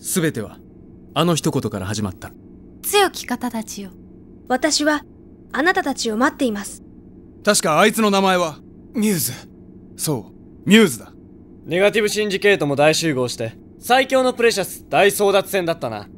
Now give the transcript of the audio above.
全てはあの一言から始まった強き方たちよ私はあなたたちを待っています確かあいつの名前はミューズそうミューズだネガティブシンジケートも大集合して最強のプレシャス大争奪戦だったな